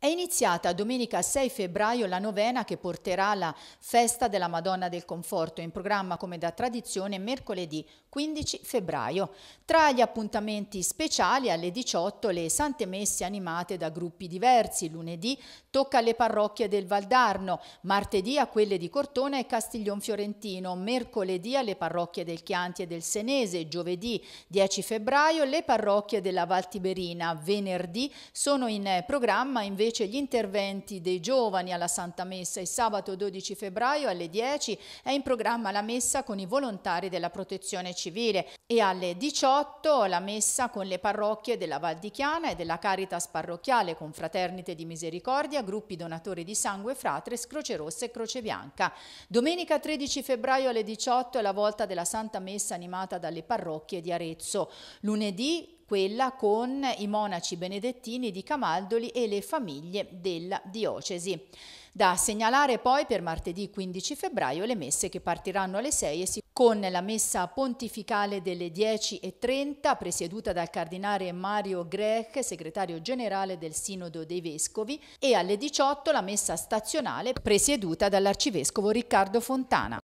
È iniziata domenica 6 febbraio la novena che porterà alla festa della Madonna del Conforto in programma come da tradizione mercoledì 15 febbraio. Tra gli appuntamenti speciali alle 18 le sante messe animate da gruppi diversi. Lunedì tocca alle parrocchie del Valdarno, martedì a quelle di Cortona e Castiglion Fiorentino, mercoledì alle parrocchie del Chianti e del Senese, giovedì 10 febbraio le parrocchie della Valtiberina, venerdì sono in programma invece invece gli interventi dei giovani alla Santa Messa. Il sabato 12 febbraio alle 10 è in programma la messa con i volontari della protezione civile e alle 18 la messa con le parrocchie della Val di Chiana e della Caritas parrocchiale con Fraternite di Misericordia, gruppi donatori di sangue, fratres, Croce Rossa e Croce Bianca. Domenica 13 febbraio alle 18 è la volta della Santa Messa animata dalle parrocchie di Arezzo. Lunedì quella con i monaci benedettini di Camaldoli e le famiglie della diocesi. Da segnalare poi per martedì 15 febbraio le messe che partiranno alle 6 e si con la messa pontificale delle 10.30 presieduta dal cardinale Mario Grech, segretario generale del Sinodo dei Vescovi, e alle 18 la messa stazionale presieduta dall'arcivescovo Riccardo Fontana.